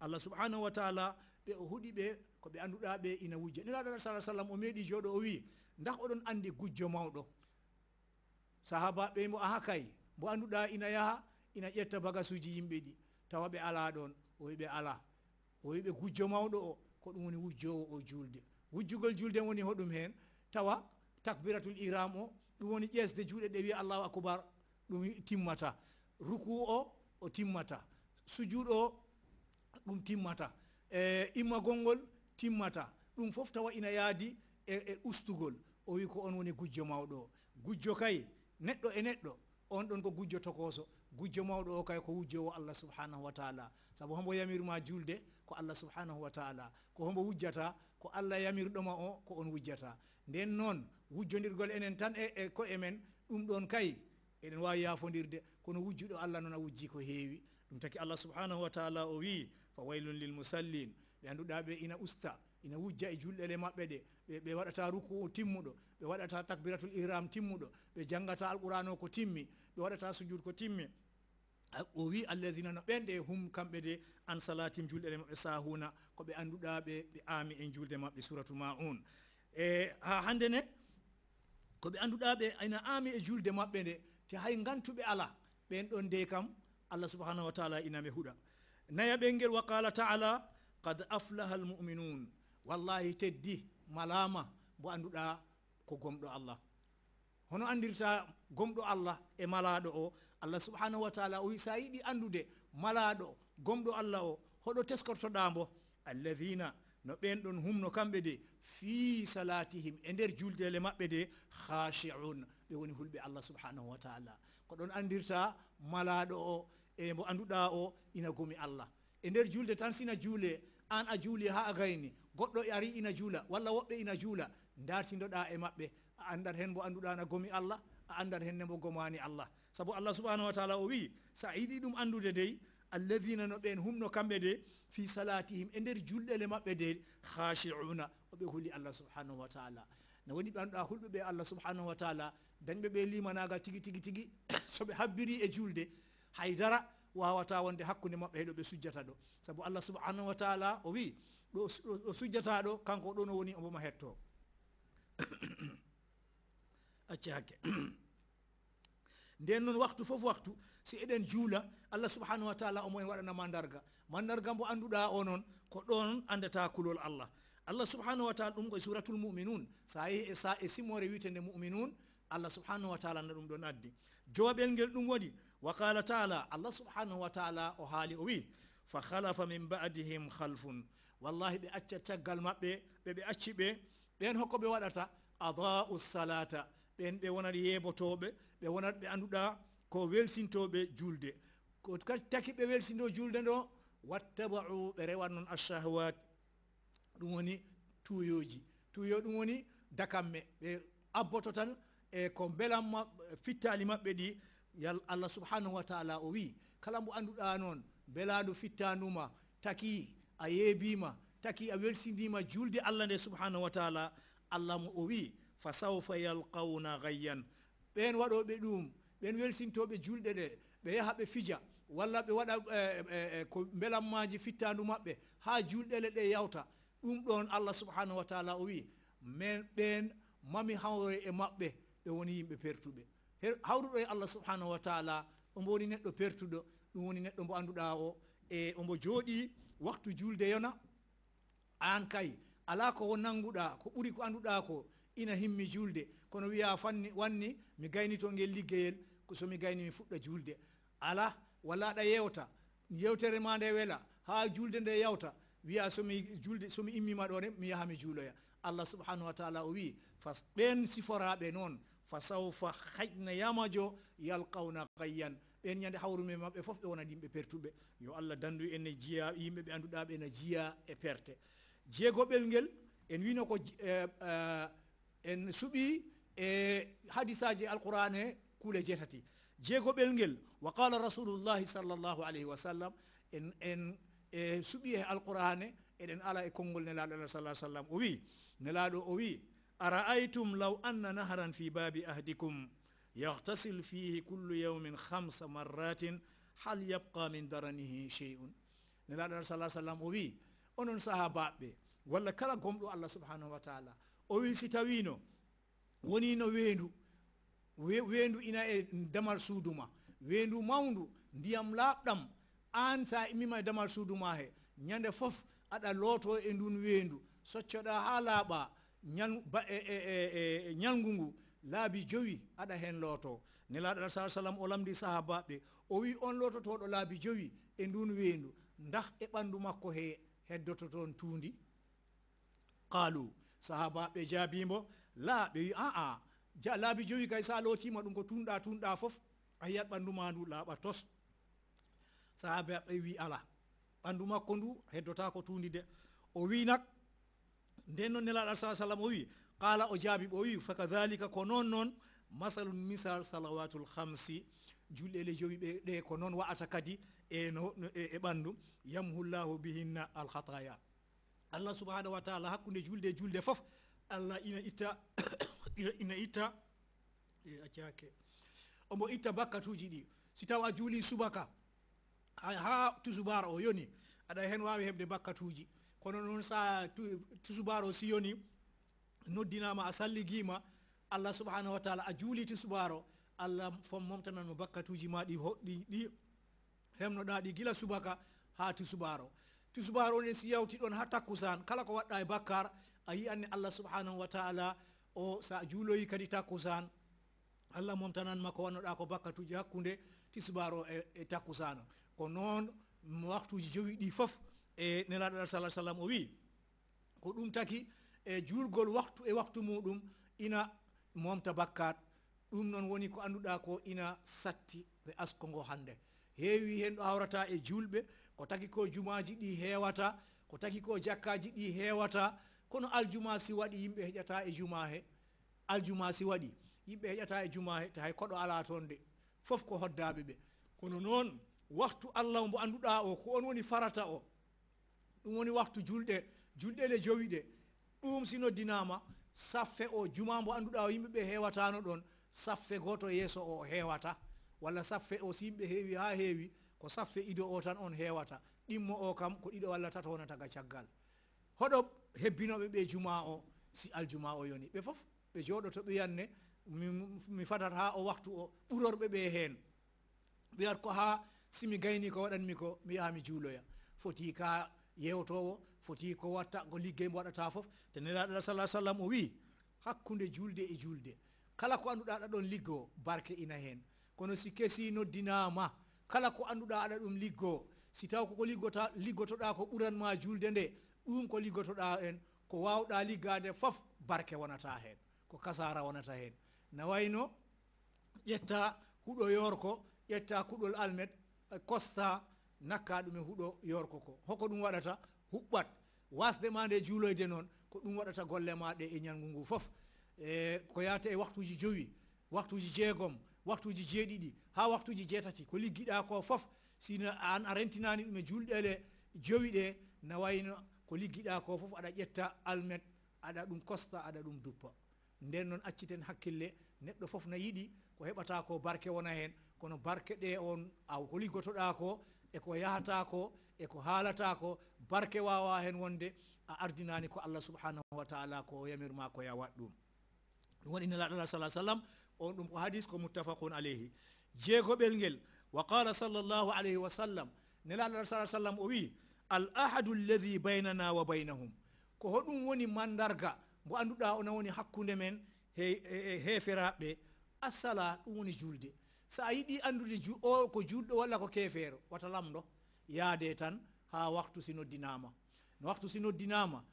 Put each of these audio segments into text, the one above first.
allah subhanahu wa taala ɓe o huɗi ɓe ko ɓe annduɗaɓe ina wujja niraɓe men saa sallam o meeɗi jooɗo o wii ndax oɗon andi gujjo mawɗo sahaba ɓe mbo aha kay mbo annduɗa ina yaaha ina ƴetta bagasuji yimɓe ɗi tawa ɓe ala ɗon o wi ɓe ala o wi ɓe gujjo mawɗo o ko ɗum woni wujjowo o juulde wujjugol juulde woni hoɗum hen tawa takbiratul iram o ɗum woni ƴesde juuɗe ɗe wiya allahu acoubar ɗum timmata ruku o o timmata sujuud o ɗum timmata e immagolngol timmata ɗum fof tawa ina yaadi e, e ustugol o wi ko on woni gujjo mawɗo o gujjo kay neɗɗo e neɗɗo on ɗon ko gujjo tokoso gujjo mawɗo o kay ko wujjowo allah subhanahu wa taala saabu hombo yamirma julde ko allah subhanahu wa taala ko hombo wujjata ko allah yamirɗoma o ko on wujjata nden noon wujjodirgol enen tan e, e ko e men ɗum ɗon kay eɗen wawi yafodirde kono wujjuɗo allah noon a wujji ko heewi ɗum taki allah subhanahu wa taala o wi fa waylun lil musallin ɓe anduɗaɓe ina usta ina wujja e julɗele maɓɓe ɗe ɓe waɗata ruku o timmuɗo ɓe waɗata takbiratul ihram timmuɗo ɓe jangata alquran o ko timmi ɓe waɗata sujud ko timmi o wi alladina no ɓenɗe hum kamɓe de an salatim julɗele maɓɓe sahuna ko ɓe anduɗaɓe ɓe aami en julde maɓɓe suratu maun e ha hande ne ko ɓe anduɗaɓe ina aami e julde maɓɓe nde te hay gantuɓe ala ɓen ɗon de kam allah subhanahu wa taala iname huɗa naya ɓengel wa qala taala qad aflaha almuminun wallahi teddi malama mo anduɗa ko gomɗo allah hono andirta gomɗo allah e malaɗo o allah subhanahu wa taala o wi sa yiɗi andude malaɗo gomɗo allah o hoɗo teskortoɗambo alladina no ɓen ɗon humno kamɓe de fi salatihim e nder juldele maɓɓe de khashi'un ɓe woni hulɓe allah subhanahu wa taala ko ɗon andirta malaɗo o e mbo o ina gumi allah e der julde tan sina juule an a juuli ha a gayni goɗɗo ari ina jula walla wobbe ina darti ndoda e mabbe a hen bo anduda na gomi allah a hen ne gomani allah sabu allah subhanahu wa taala o wi sa yiɗi ɗum anndude dey no ben humno kambe de fi salatihim e nder le mabbe de khashiuna be huli allah subhanahu wa taala na woni ban da hulbe be allah subhanahu wa taala be be limanaga tigi tigi tigi be habiri e julde haydara wawata wonde hakkude maɓɓe heɗo ɓe sujjata ɗo saabu allah subhanahu wa taala o wi ɗo o sujjata ɗo kanko o ɗon o woni omboma hetto acci hakke nden noon waktu fof waktu si eɗen juula allah subhanahu wa taala omoen waɗana mandarga mandarga mbo annduɗa o noon ko ɗon andata kulol allah allah subhanahu wa taala ɗum koye suratul muminun sa yehi e sa e simore wiitende muminun allah subhanahu wa taala na ɗum ɗon addi jowaɓel ngel ɗum waɗi وقال تعالى الله سبحانه وتعالى أهالي أوي فخلف من بعدهم خلف والله بأتش تقل مأبي بي بأتش بي بين هكو بوالتا أضاء الصلاة بين بيونا ريبو توبي بيونا بأنو دا كو ويلسين توبي جولدي كو تكي بي ويلسين دو جولدي دو واتبعوا بريوان الشهوات دوني تويوجي تويو دوني دكامي بي أبوتو تن e ko mbelam ma fitali mabbe di yal allah subhanahu wa taala o wi kala mo annduɗa noon belaɗo fittanuma taki a yeebima taki a welsindima julde allah nde subhanahu wa taala allah mo o wi fa sawfa yalqawna gayyan ɓen waɗoɓe ɗum ɓen welsintoɓe julɗe ɗe ɓe yaha ɓe fija walla ɓe waɗa ko belammaji fittandu maɓɓe ha julɗele ɗe yawta ɗum ɗon allah subhanahu wa taala o wi min ɓen mami hawre e maɓɓe ɓe woni yimɓe pertuɓe hawruɗo e allah subhanahu wa taala omo woni neɗɗo pertuɗo ɗum woni neɗɗo mbo annduɗa o e omo jooɗi waktu julde yona an kay ala ko wo nannguɗa ko ɓuri ko annduɗa ko ina himmi julde kono wiya fanni wanni mi gaynito ngel liggeyel somi gayni mi fuɗɗa julde ala walla ɗa yewta yewtere ma nde weela ha julde nde yawta wiya somi julde somi immima ɗo ne mi yaha mi juuloya allah subhanahu wa taala o wi fas ɓen siforaɓe noon فسوف حجن يمجو يلقون غيا ɓen ñande hawrume maɓɓe fof ɓe wona yimɓe pertuɓe yo allah dandu en e jiya yimɓe ɓe annduɗaɓe ene jiya e perte jeegoɓel ngel en wino ko en suɓi e hadisaji alquran he kuule jeetati jeegoɓel ngel wa qala rasulullahi sallllahu alayhi wa sallam en en e suɓi e alqurane eɗen ala e konngol nelaɗo alah sa sallam o wi nelaɗo o wi أرأيتم لو أن نهرا في باب أهدكم يغتسل فيه كل يوم خمس مرات هل يبقى من درنه شيء نلا صلى الله عليه وسلم أوي أنون صحابة ولا كلا قمت الله سبحانه وتعالى أوي ستوينو ونينو وينو wendu ina e damal suduma wendu mawdu ndiyam labdam an sa imima e damal suduma he nyande fof ada loto e ndun wendu soccoda ha laaɓa ñalngu e, e, e, ngu laabi jowi aɗa hen looto nelaɗo alah saah sallam o lamdi saaha baɓɓe o wi on lototoɗo laabi jowi e ndun weendu ndax e ɓandu makko he heddoto toon tuundi qaalu sahabaɓe jaabimo la ɓe wi aa ja laabi jowi kay sa lootima ɗum ko tunɗa tunɗa foof a yiyat ɓanduma ndu laaɓa tos sahabaɓe wi ala ɓandu makko ndu heddota ko tuundi de o wi nak nden noon nelaɗo sa sallam o wi qala o jaabi o wi fa kadalika ko noon noon masalun misal salawatul hamsi julɗele jowi ɓe ɗe ko noon wa'ata kadi e no e ɓanndu yamhullahu bihinna alhataya allah subhanahu wa taala hakkunde julde julde fof allah ina itta ina itta e accake omo itta bakkatuji ɗi si taw a juuli subaka ha to subara o yoni aɗa hen wawi heɓde bakkatuji kono noon sa tusubaro o siyoni noddinama a salli guima allah subhanahu wa taala a juuli tusubaro allah fom momtananmo bakkatuji ma ɗi hoɗɗi ɗi hemnoɗa ɗi guila subaka ha tusubaro tusubaro onen si yawti ɗon ha takkusan kala ko waɗɗa e bakkar a yiyanne allah subhanahu wa taala o sa juuloyi kadi takkusan allah momtananma ko wannoɗa ko bakkatuji hakkude tusubaro e, e takkusano ko noon waktuji jowi ɗi foof e nelaɗo ala sah sallam o wii ko ɗum taki e juurgol waktu e waktu muɗum ina momta bakkat ɗum noon woni ko annduɗa ko ina satti e asko ngo hannde heewi hen ɗo awrata e julɓe ko taki ko jumaji ɗi heewata ko taki ko jakkaji ɗi heewata kono aljuma si waɗi yimɓe heƴata e juma he aljuma si waɗi yimɓe heƴata e juma he tahay koɗo ala toon de fof ko hoddaɓe ɓe kono noon waktu allah mbo annduɗa o ko on woni farata o ɗum woni waktu julɗe julɗe le jowi ɗe ɗum si noddinama saffe o juma mbo anduɗa o yimɓeɓe hewatano ɗon saffe goto yeeso o hewata walla saffe o si yimɓe heewi ha heewi ko saffe ido o tan on hewata ɗimmo o kam ko ɗiɗo walla tata wona taga caggal hoɗo hebbinoɓe ɓe juma o si aljuma o yoni ɓe foof ɓe jooɗoto ɓeyanne mi, mi fadat ha o waktu o ɓurorɓe ɓe hen ɓe wat ko ha simi gayni ko waɗanmi ko mi yaha mi juuloya foti ka yewtowo foti ko watta ko liggey mo waɗata foof te nelaɗo ɗa salah sallam o wi hakkude julde e julde kala ko annduɗa aɗa ɗon liggo barke ina hen kono si keesi noddinama kala ko annduɗa aɗa ɗum liggo si taw koko liggota liggotoɗa ko ɓuranma julde nde ɗum ko liggotoɗa en ko wawɗa liggade foof barke wonata hen ko kasara wonata hen na wayno ƴetta huuɗo yorko ƴetta kuɗol almet costa nakka ɗum e huuɗo yorko ko hoko ɗum waɗata huɓɓat wasde ma nde juuloyde noon ko ɗum waɗata golle ma ɗe e ñangu ngu foof e ko yata e waktuji jowi waktuji jeegom waktuji jeeɗiɗi ha waktuji jeetati ko liggiɗa ko foof sino an a rentinani ɗum e julɗele jowi ɗe na wayno ko liggiɗa ko foof aɗa ƴetta almet aɗa ɗum costa aɗa ɗum duppa nden noon acciten hakkille neɗɗo foof na yiɗi ko heɓata ko barke wona hen kono barke ɗe on a ko liggotoɗa ko eko yahata ko eko halata ko barke wawa hen wonde a ardinani ko allah subhanahu wa taala ko yamir ma ko ya wat dum woni nala sallallahu alaihi wasallam on dum ko hadis ko muttafaqun alayhi jeego belgel wa qala sallallahu alayhi wa sallam sallallahu alaihi wasallam o wi al ahadu alladhi baynana wa baynahum ko hodum woni mandarga bo anduda ona woni hakkunde men he he, heferaɓe asala dum woni julde so a yiɗi andude o ko juɗɗo walla ko keefeero wata lamɗo yaade tan ha waktu si noddinama no waktu si noddinama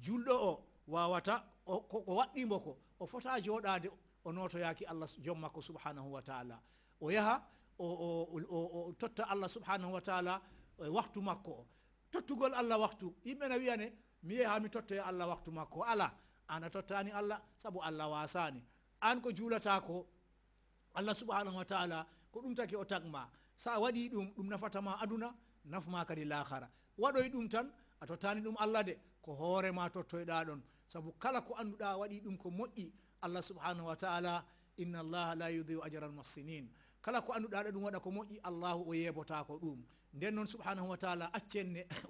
julɗo o wawata ko waɗɗimo ko o fota joɗade o notoyaki allah jom makko subhanahu wa taala o yaha o totta allah subhanahu wa taala e waktu makko o tottugol allah waktu yimɓe na wiyane mi yehi ha mi tottoye allah waktu makko ala an a tottani allah saabu allah wasani an ko julata ko allah subahanahu wa taala ko ɗum taki o tagma sa waɗi ɗum ɗum nafatama aduna nafma kadi lahara waɗoy ɗum tan a tottani ɗum allah de ko hoorema tottoyɗa ɗon saabu kala ko annduɗa waɗi ɗum ko moƴƴi allah subhanahu wa taala inna allaha la yudiu ajara almuhsinin kala ko annduɗaɗa ɗum waɗa ko moƴƴi allahu o yebotako ɗum nden noon subhanahu wa taala accenne